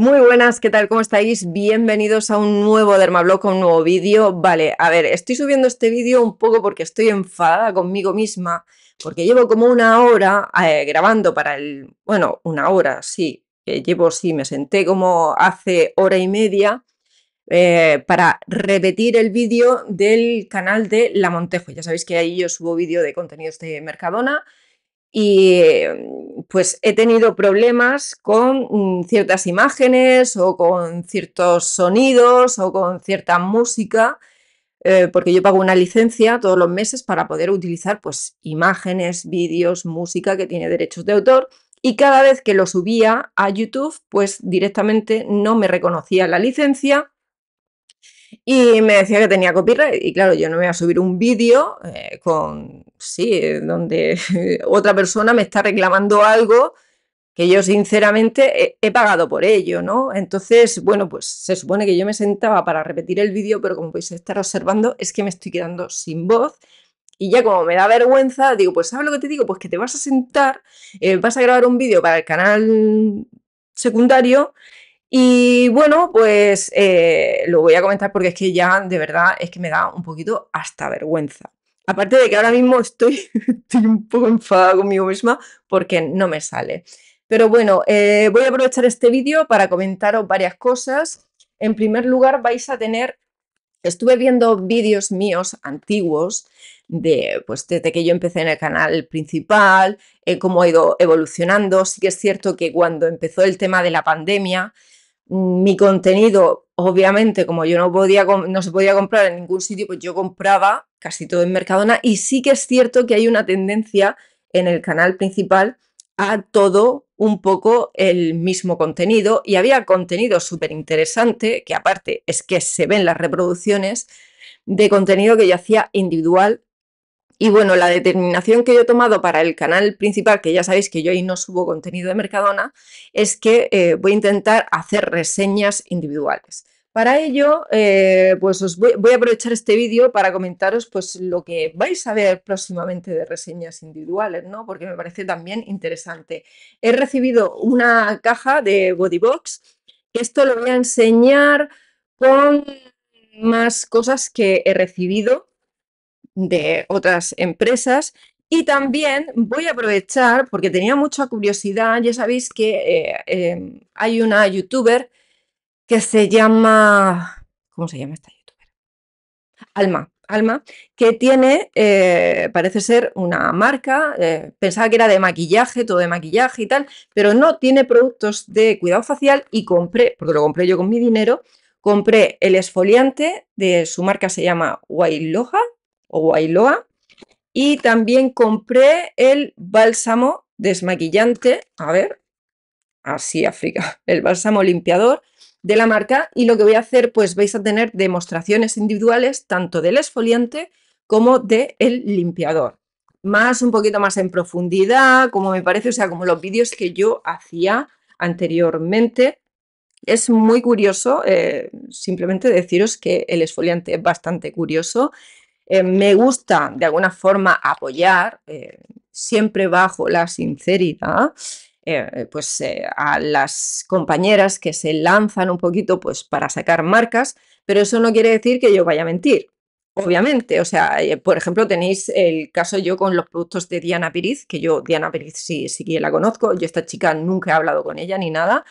Muy buenas, ¿qué tal? ¿Cómo estáis? Bienvenidos a un nuevo Dermablog, a un nuevo vídeo. Vale, a ver, estoy subiendo este vídeo un poco porque estoy enfadada conmigo misma, porque llevo como una hora eh, grabando para el... Bueno, una hora, sí, llevo, sí, me senté como hace hora y media eh, para repetir el vídeo del canal de La Montejo. Ya sabéis que ahí yo subo vídeo de contenidos de Mercadona y mm, pues he tenido problemas con mm, ciertas imágenes o con ciertos sonidos o con cierta música, eh, porque yo pago una licencia todos los meses para poder utilizar pues imágenes, vídeos, música que tiene derechos de autor y cada vez que lo subía a YouTube pues directamente no me reconocía la licencia y me decía que tenía copyright y claro, yo no me voy a subir un vídeo eh, con, sí, donde otra persona me está reclamando algo que yo sinceramente he, pagado por ello, ¿no? Entonces, bueno, pues se supone que yo me sentaba para repetir el vídeo, pero como podéis estar observando, es que me estoy quedando sin voz. Y ya como me da vergüenza, digo, pues ¿sabes lo que te digo? Pues que te vas a sentar, eh, vas a grabar un vídeo para el canal secundario y bueno, pues eh, lo voy a comentar porque es que ya de verdad es que me da un poquito hasta vergüenza. Aparte de que ahora mismo estoy, un poco enfadada conmigo misma porque no me sale. Pero bueno, eh, voy a aprovechar este vídeo para comentaros varias cosas. En primer lugar, vais a tener Estuve viendo vídeos míos antiguos de, pues desde que yo empecé en el canal principal, eh, cómo ha ido evolucionando. Sí que es cierto que cuando empezó el tema de la pandemia, Mm, mi contenido, obviamente, como yo no podía no se podía comprar en ningún sitio, pues yo compraba casi todo en Mercadona y sí que es cierto que hay una tendencia en el canal principal a todo un poco el mismo contenido y había contenido súper interesante, que aparte es que se ven las reproducciones, de contenido que yo hacía individual y bueno, la determinación que yo he tomado para el canal principal, que ya sabéis que yo ahí no subo contenido de Mercadona, es que eh, voy a intentar hacer reseñas individuales. Para ello, eh, pues os voy, a aprovechar este vídeo para comentaros pues, lo que vais a ver próximamente de reseñas individuales, ¿no? porque me parece también interesante. He recibido una caja de Bodybox, que esto lo voy a enseñar con más cosas que he recibido de otras empresas. Y también voy a aprovechar, porque tenía mucha curiosidad, ya sabéis que eh, em, hay una youtuber que se llama, ¿cómo se llama esta youtuber? Alma, Alma, que tiene, eh, parece ser una marca, eh, pensaba que era de maquillaje, todo de maquillaje y tal, pero no tiene productos de cuidado facial y compré, porque lo compré yo con mi dinero, compré el esfoliante de su marca, se llama Wailoja, o Guailoa. Y también compré el bálsamo desmaquillante, a ver, así África, el bálsamo limpiador de la marca. Y lo que voy a hacer, pues vais a tener demostraciones individuales tanto del exfoliante como del limpiador. Más un poquito más en profundidad, como me parece, o sea, como los vídeos que yo hacía anteriormente. Es muy curioso, eh, simplemente deciros que el exfoliante es bastante curioso eh, me gusta de alguna forma apoyar, eh, siempre bajo la sinceridad, eh, pues a las compañeras que se lanzan un poquito pues para sacar marcas, pero eso no quiere decir que yo vaya a mentir. Obviamente, o sea, por ejemplo, tenéis el caso yo con los productos de Diana Piriz, que yo, Diana Piriz sí, sí que la conozco, yo esta chica nunca he hablado con ella ni nada,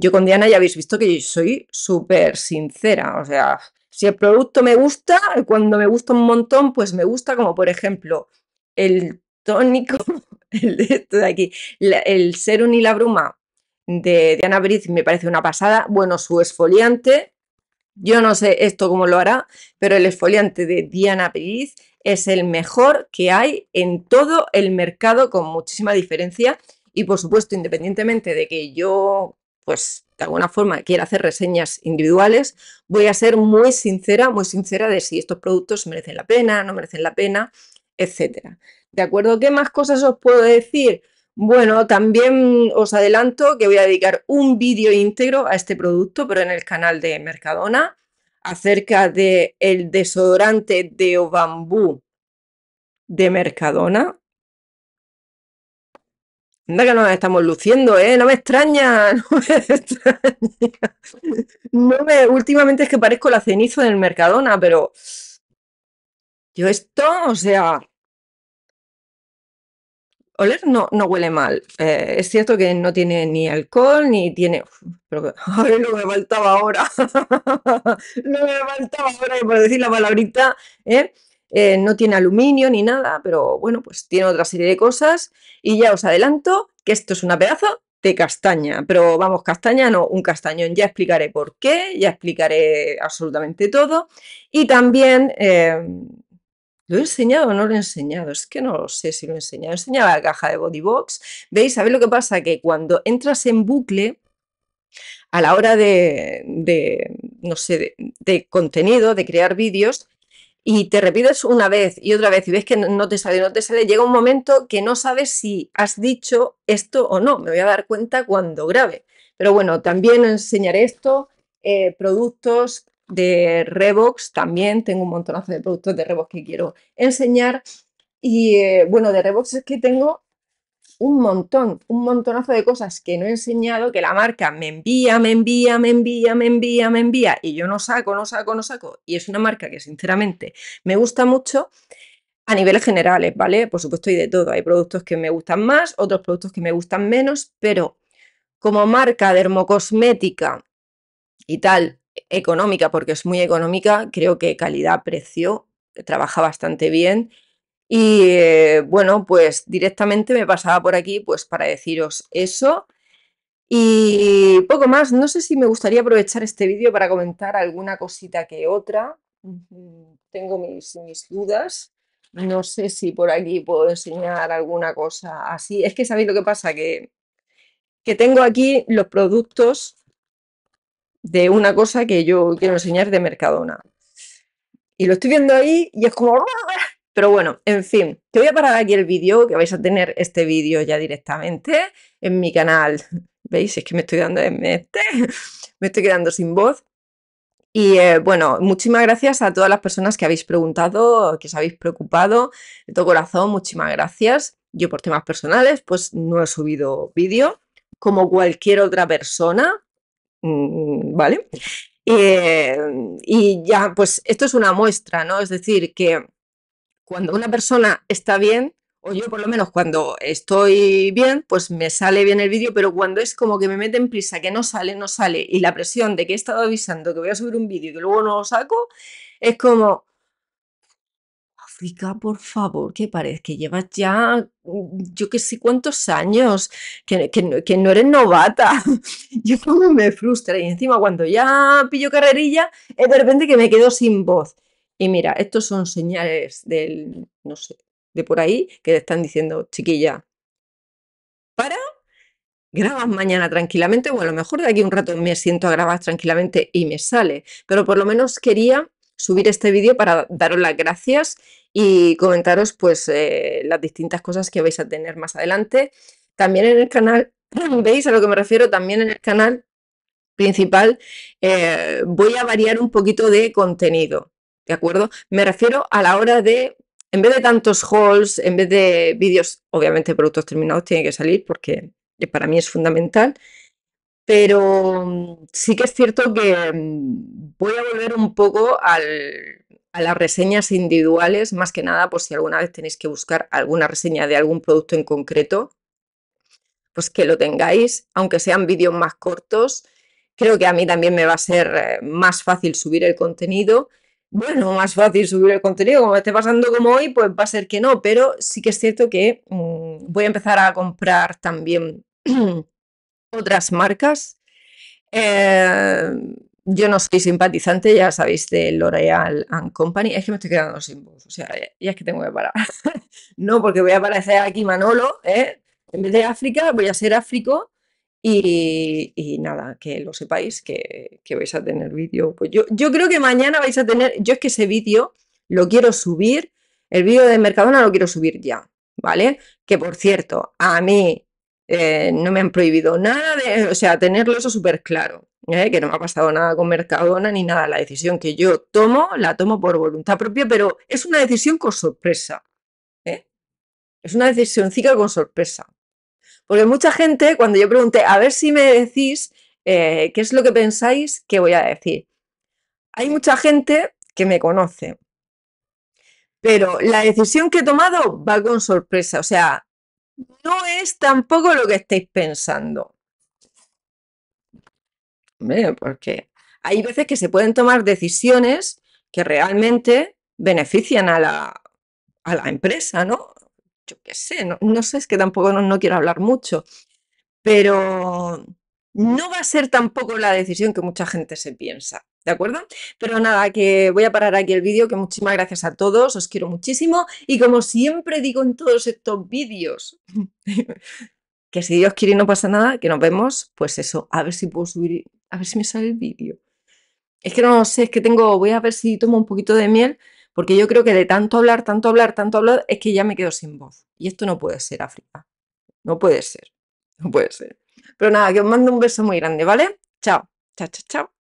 yo con Diana ya habéis visto que yo soy súper sincera, o sea, si el producto me gusta, cuando me gusta un montón, pues me gusta, como por ejemplo el tónico, el de esto de aquí, el serum y la bruma de Diana Briz me parece una pasada. Bueno, su exfoliante, yo no sé esto cómo lo hará, pero el exfoliante de Diana Briz es el mejor que hay en todo el mercado con muchísima diferencia y por supuesto independientemente de que yo pues de alguna forma quiera hacer reseñas individuales, voy a ser muy sincera, muy sincera de si estos productos merecen la pena, no merecen la pena, etcétera. ¿De acuerdo? ¿Qué más cosas os puedo decir? Bueno, también os adelanto que voy a dedicar un vídeo íntegro a este producto, pero en el canal de Mercadona, acerca del el desodorante de Obambú de Mercadona, Anda que nos estamos luciendo, ¿eh? No me extraña, no me extraña. últimamente es que parezco la ceniza del Mercadona, pero yo esto, o sea, oler no, no huele mal. Eh, es cierto que no tiene ni alcohol, ni tiene. A ver, ay, no me faltaba ahora. no me faltaba ahora para decir la palabrita. ¿eh? Eh, no tiene aluminio ni nada, pero bueno, pues tiene otra serie de cosas. Y ya os adelanto que esto es una pedazo de castaña, pero vamos, castaña no, un castañón. Ya explicaré por qué, ya explicaré absolutamente todo. Y también, em, ¿lo he enseñado o no lo he enseñado? Es que no sé si lo he enseñado. Enseñaba la caja de Bodybox. ¿Veis? ver lo que pasa? Que cuando entras en bucle, a la hora de, no sé, de contenido, de crear vídeos, y te repites una vez y otra vez y ves que no te sale, no te sale, llega un momento que no sabes si has dicho esto o no. Me voy a dar cuenta cuando grabe. Pero bueno, también enseñaré esto, eh, productos de Revox, también tengo un montonazo de productos de Revox que quiero enseñar. Y eh, bueno, de Revox es que tengo un montón, un montonazo de cosas que no he enseñado, que la marca me envía, me envía, me envía, me envía, me envía, y yo no saco, no saco, no saco. Y es una marca que sinceramente me gusta mucho a niveles generales, ¿vale? Por supuesto hay de todo, hay productos que me gustan más, otros productos que me gustan menos, pero como marca dermocosmética y tal, económica, porque es muy económica, creo que calidad-precio trabaja bastante bien y eh, bueno, pues directamente me pasaba por aquí pues para deciros eso. Y poco más, no sé si me gustaría aprovechar este vídeo para comentar alguna cosita que otra. Tengo mis, mis dudas. No sé si por aquí puedo enseñar alguna cosa así. Es que sabéis lo que pasa, que, que tengo aquí los productos de una cosa que yo quiero enseñar de Mercadona. Y lo estoy viendo ahí y es como... Pero bueno, en fin, te voy a parar aquí el vídeo, que vais a tener este vídeo ya directamente en mi canal. ¿Veis? Es que me estoy dando de este, me estoy quedando sin voz. Y eh, bueno, muchísimas gracias a todas las personas que habéis preguntado, que os habéis preocupado. De todo corazón, muchísimas gracias. Yo por temas personales, pues no he subido vídeo, como cualquier otra persona, mm, ¿vale? Eh, y ya, pues esto es una muestra, ¿no? Es decir, que cuando una persona está bien, o yo por lo menos cuando estoy bien, pues me sale bien el vídeo, pero cuando es como que me en prisa, que no sale, no sale, y la presión de que he estado avisando que voy a subir un vídeo y que luego no lo saco, es como, África, por favor, que parece que llevas ya yo que sé cuántos años, que, que no eres novata. Yo como me frustra y encima cuando ya pillo carrerilla, es de repente que me quedo sin voz. Y mira, estos son señales del, no sé, de por ahí que te están diciendo, chiquilla, para, grabas mañana tranquilamente, o a lo mejor de aquí un rato me siento a grabar tranquilamente y me sale, pero por lo menos quería subir este vídeo para daros las gracias y comentaros pues eh, las distintas cosas que vais a tener más adelante. También en el canal, ¿veis a lo que me refiero? También en el canal principal eh, voy a variar un poquito de contenido acuerdo? Me refiero a la hora de, en vez de tantos hauls, en vez de vídeos, obviamente productos terminados tienen que salir porque para mí es fundamental, pero sí que es cierto que mm, voy a volver un poco a las reseñas individuales, más que nada por si alguna vez tenéis que buscar alguna reseña de algún producto en concreto, pues que lo tengáis, aunque sean vídeos más cortos. Creo que a mí también me va a ser eh, más fácil subir el contenido bueno, más fácil subir el contenido, como esté pasando como hoy, pues va a ser que no, pero sí que es cierto que mm, voy a empezar a comprar también otras marcas. Eh, yo no soy simpatizante, ya sabéis, de L'Oreal and Company. Es que me estoy quedando sin voz, o sea, ya, es que tengo que parar. no, porque voy a aparecer aquí Manolo, ¿eh? En vez de África, voy a ser Áfrico y, nada, que lo sepáis, que, vais a tener vídeo. Pues yo, yo, creo que mañana vais a tener, yo es que ese vídeo lo quiero subir, el vídeo de Mercadona lo quiero subir ya, ¿vale? Que por cierto, a mí eh, no me han prohibido nada, o sea, tenerlo eso súper claro, ¿eh? que no me ha pasado nada con Mercadona ni nada. La decisión que yo tomo, la tomo por voluntad propia, pero es una decisión con sorpresa. ¿eh? Es una decisión con sorpresa. Porque mucha gente, cuando yo pregunté, a ver si me decís eh, qué es lo que pensáis que voy a decir, hay mucha gente que me conoce. Pero la decisión que he tomado va con sorpresa. O sea, no es tampoco lo que estáis pensando. Hombre, porque hay veces que se pueden tomar decisiones que realmente benefician a la, a la empresa, ¿no? yo qué sé, no, sé, es que tampoco no, no, quiero hablar mucho, pero no va a ser tampoco la decisión que mucha gente se piensa, ¿de acuerdo? Pero nada, que voy a parar aquí el vídeo, que muchísimas gracias a todos, os quiero muchísimo y como siempre digo en todos estos vídeos, que si Dios quiere y no pasa nada, que nos vemos, pues eso, a ver si puedo subir, a ver si me sale el vídeo. Es que no sé, es que tengo, voy a ver si tomo un poquito de miel porque yo creo que de tanto hablar, tanto hablar, tanto hablar, es que ya me quedo sin voz. Y esto no puede ser, África. No puede ser. No puede ser. Pero nada, que os mando un beso muy grande, ¿vale? Chao. Chao, chao, chao.